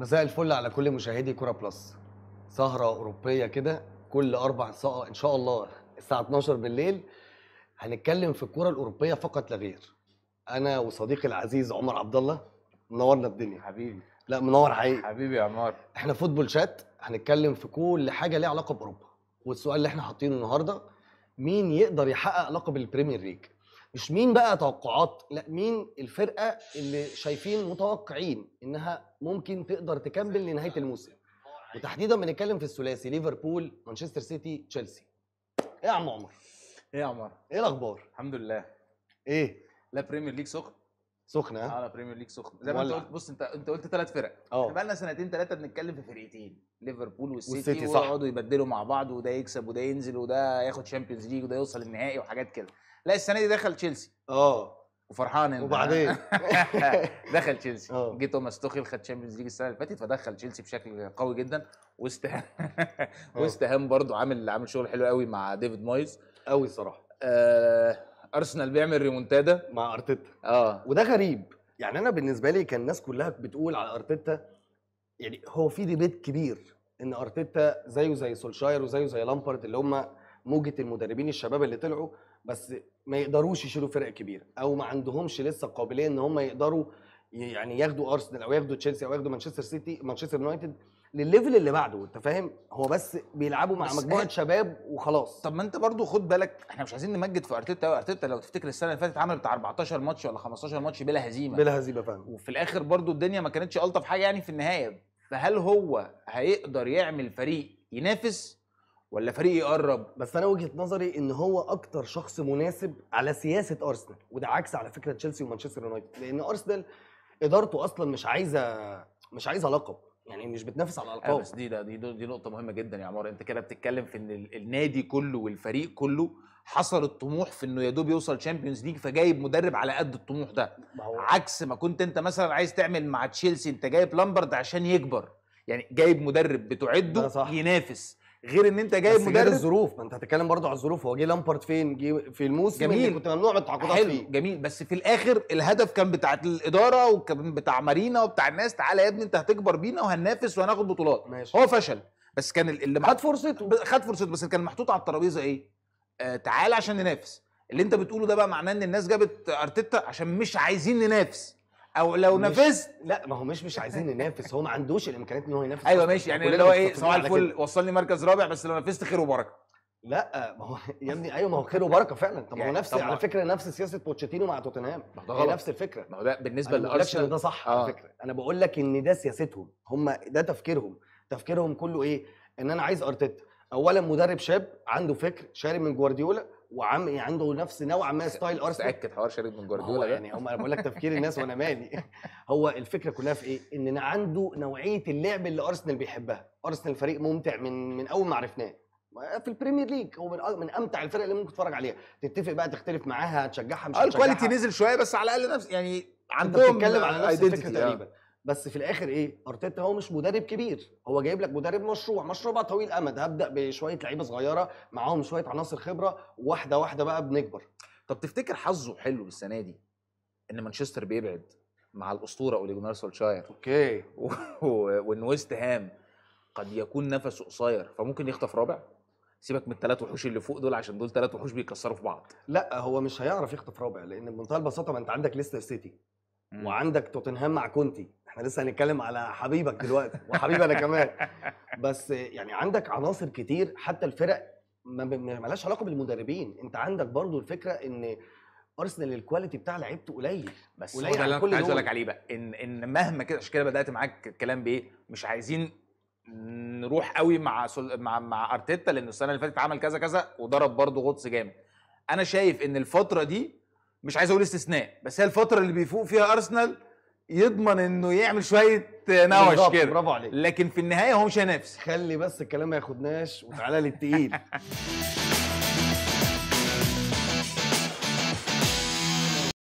مساء الفل على كل مشاهدي كرة بلس سهرة أوروبية كده كل أربع ساعة إن شاء الله الساعة 12 بالليل هنتكلم في الكرة الأوروبية فقط لا غير أنا وصديقي العزيز عمر عبد الله منورنا الدنيا حبيبي لا منور حقيقي حبيبي يا عمار احنا فوتبول شات هنتكلم في كل حاجة ليها علاقة بأوروبا والسؤال اللي احنا حاطينه النهاردة مين يقدر يحقق لقب البريمير ليج مش مين بقى توقعات لا مين الفرقه اللي شايفين متوقعين انها ممكن تقدر تكمل لنهايه الموسم وتحديدا بنتكلم في الثلاثي ليفربول مانشستر سيتي تشيلسي ايه يا عم عمر ايه يا عمر ايه الاخبار الحمد لله ايه لا بريمير ليج سخن سخنه اه بريمير ليج سخنه زي ما انت قلت بص انت انت قلت ثلاث فرق اه. احنا بقى لنا سنتين ثلاثه بنتكلم في فرقتين ليفربول والسيتي ويقعدوا يبدلوا مع بعض وده يكسب وده ينزل وده ياخد شامبيونز ليج وده يوصل النهائي وحاجات كده لا السنه دي دخل تشيلسي اه وفرحان انت وبعدين دخل تشيلسي اه. جه توماس توخيل خد تشامبيونز ليج السنه اللي فاتت فدخل تشيلسي بشكل قوي جدا واستهام اه. واستهام برضو عامل عامل شغل حلو قوي مع ديفيد مويز قوي صراحه آه ارسنال بيعمل ريمونتادا مع ارتيتا اه وده غريب يعني انا بالنسبه لي كان الناس كلها بتقول على ارتيتا يعني هو في ديبيت كبير ان ارتيتا زيه زي سولشاير وزيه زي لامبارد اللي هم موجه المدربين الشباب اللي طلعوا بس ما يقدروش يشيلوا فرق كبيره او ما عندهمش لسه قابليه ان هم يقدروا يعني ياخدوا ارسنال او ياخدوا تشيلسي او ياخدوا مانشستر سيتي مانشستر يونايتد للليفل اللي بعده انت فاهم هو بس بيلعبوا مع بس مجموعه إيه؟ شباب وخلاص طب ما انت برضو خد بالك احنا مش عايزين نمجد في ارتيتا قوي ارتيتا لو تفتكر السنه اللي فاتت عمل بتاع 14 ماتش ولا 15 ماتش بلا هزيمه بلا هزيمه فعلا وفي الاخر برضو الدنيا ما كانتش الطف حاجه يعني في النهايه فهل هو هيقدر يعمل فريق ينافس ولا فريق يقرب بس انا وجهه نظري ان هو اكتر شخص مناسب على سياسه ارسنال وده عكس على فكره تشيلسي ومانشستر يونايتد لان ارسنال ادارته اصلا مش عايزه مش عايزه لقب يعني مش بتنافس على الالقاب بس دي دي دي نقطه مهمه جدا يا عمار انت كده بتتكلم في ان النادي كله والفريق كله حصل الطموح في انه يا دوب يوصل تشامبيونز ليج فجايب مدرب على قد الطموح ده بحوة. عكس ما كنت انت مثلا عايز تعمل مع تشيلسي انت جايب لامبرد عشان يكبر يعني جايب مدرب بتعده ينافس غير ان انت جايب مدرب الظروف ما انت هتتكلم برضه على الظروف هو جه لامبارد فين جه في الموسم جميل اللي كنت ممنوع من التعاقدات فيه جميل بس في الاخر الهدف كان بتاع الاداره وكان بتاع مارينا وبتاع الناس تعالى يا ابني انت هتكبر بينا وهننافس وهناخد بطولات ماشي. هو فشل بس كان اللي خد فرصته خد فرصته بس كان محطوط على الترابيزه ايه آه تعالى عشان ننافس اللي انت بتقوله ده بقى معناه ان الناس جابت ارتيتا عشان مش عايزين ننافس او لو نفذت لا ما هو مش مش عايزين ننافس هو ما عندوش الامكانيات ان هو ينافس ايوه ماشي يعني اللي هو ايه صباح الفل وصلني مركز رابع بس لو نفذت خير وبركه لا ما هو يا ابني ايوه ما هو خير وبركه فعلا طب ما هو يعني نفس على فكره نفس سياسه بوتشيتينو مع توتنهام هي نفس الفكره ما هو ده بالنسبه لارسنال ده صح آه. على فكره انا بقول لك ان ده سياستهم هم ده تفكيرهم تفكيرهم كله ايه ان انا عايز ارتيتا اولا مدرب شاب عنده فكر شارب من جوارديولا وعم يعني عنده نفس نوعا ما ستايل ارسنال تاكد حوار شارب من جوارديولا يعني هم انا بقول لك تفكير الناس وانا مالي هو الفكره كلها في ايه؟ ان عنده نوعيه اللعب اللي ارسنال بيحبها ارسنال فريق ممتع من من اول ما عرفناه في البريمير ليج هو من من امتع الفرق اللي ممكن تتفرج عليها تتفق بقى تختلف معاها تشجعها مش آه، هتشجعها الكواليتي نزل شويه بس على الاقل نفس يعني عندهم بتتكلم على نفس الفكره آه. تقريبا بس في الاخر ايه ارتيتا هو مش مدرب كبير هو جايب لك مدرب مشروع مشروع بقى طويل امد هبدا بشويه لعيبه صغيره معاهم شويه عناصر خبره واحده واحده بقى بنكبر طب تفتكر حظه حلو السنه دي ان مانشستر بيبعد مع الاسطوره اولي سولشاير اوكي وان ويست هام قد يكون نفسه قصير فممكن يخطف رابع سيبك من الثلاث وحوش اللي فوق دول عشان دول ثلاث وحوش بيكسروا في بعض لا هو مش هيعرف يخطف رابع لان بمنتهى البساطه ما انت عندك ليستر سيتي مم. وعندك توتنهام مع كونتي احنا لسه هنتكلم على حبيبك دلوقتي وحبيبي انا كمان بس يعني عندك عناصر كتير حتى الفرق ما مالهاش علاقه بالمدربين انت عندك برضو الفكره ان ارسنال الكواليتي بتاع لعيبته قليل بس قليل هو ده اللي انا عايز اقول لك عليه بقى ان ان مهما كده عشان كده بدات معاك الكلام بايه مش عايزين نروح قوي مع سل... مع مع ارتيتا لان السنه اللي فاتت عمل كذا كذا وضرب برضه غطس جامد انا شايف ان الفتره دي مش عايز اقول استثناء بس هي الفتره اللي بيفوق فيها ارسنال يضمن انه يعمل شويه نوش كده برافو عليك لكن في النهايه هو مش هينافس خلي بس الكلام ما ياخدناش وتعالى للتقيل